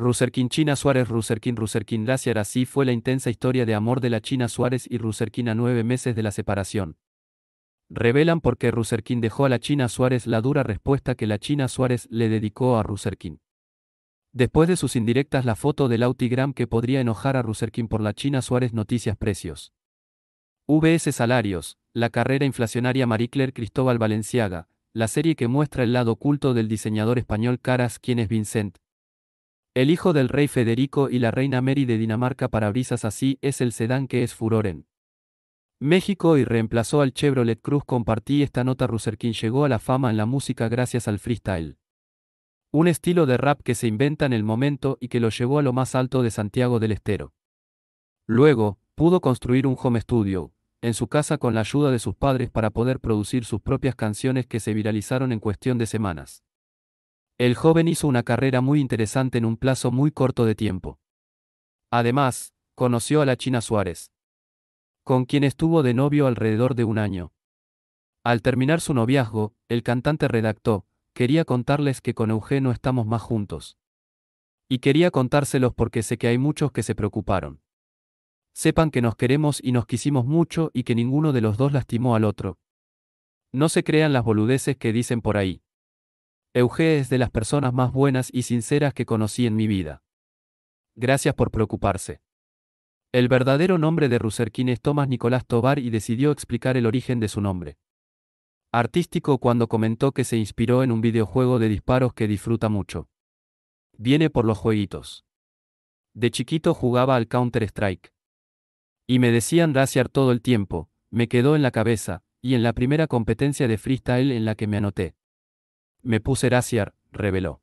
Ruserkin China Suárez Ruserkin Ruserkin Lasiar así fue la intensa historia de amor de la China Suárez y Ruserkin a nueve meses de la separación. Revelan por qué Ruserkin dejó a la China Suárez la dura respuesta que la China Suárez le dedicó a Ruserkin. Después de sus indirectas la foto del Autigram que podría enojar a Ruserkin por la China Suárez Noticias Precios. VS Salarios, la carrera inflacionaria Marie Cristóbal Valenciaga, la serie que muestra el lado oculto del diseñador español Caras quien es Vincent, el hijo del rey Federico y la reina Mary de Dinamarca para brisas así es el sedán que es furor en México y reemplazó al Chevrolet Cruz. Compartí esta nota. Ruserkin llegó a la fama en la música gracias al freestyle. Un estilo de rap que se inventa en el momento y que lo llevó a lo más alto de Santiago del Estero. Luego, pudo construir un home studio, en su casa con la ayuda de sus padres para poder producir sus propias canciones que se viralizaron en cuestión de semanas. El joven hizo una carrera muy interesante en un plazo muy corto de tiempo. Además, conoció a la China Suárez, con quien estuvo de novio alrededor de un año. Al terminar su noviazgo, el cantante redactó, quería contarles que con Eugenio no estamos más juntos. Y quería contárselos porque sé que hay muchos que se preocuparon. Sepan que nos queremos y nos quisimos mucho y que ninguno de los dos lastimó al otro. No se crean las boludeces que dicen por ahí. Euge es de las personas más buenas y sinceras que conocí en mi vida. Gracias por preocuparse. El verdadero nombre de Ruserkin es Tomás Nicolás Tobar y decidió explicar el origen de su nombre. Artístico cuando comentó que se inspiró en un videojuego de disparos que disfruta mucho. Viene por los jueguitos. De chiquito jugaba al Counter-Strike. Y me decían Raciar todo el tiempo, me quedó en la cabeza, y en la primera competencia de freestyle en la que me anoté me puse Raciar, reveló.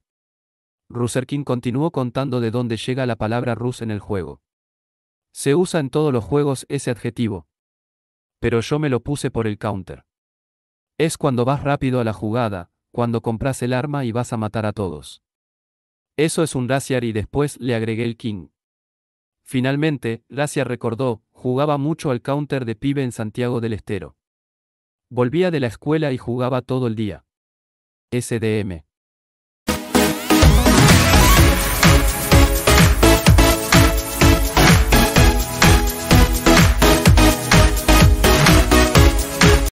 Ruserkin continuó contando de dónde llega la palabra Rus en el juego. Se usa en todos los juegos ese adjetivo. Pero yo me lo puse por el counter. Es cuando vas rápido a la jugada, cuando compras el arma y vas a matar a todos. Eso es un Raciar y después le agregué el King. Finalmente, Rasiar recordó, jugaba mucho al counter de pibe en Santiago del Estero. Volvía de la escuela y jugaba todo el día. SDM.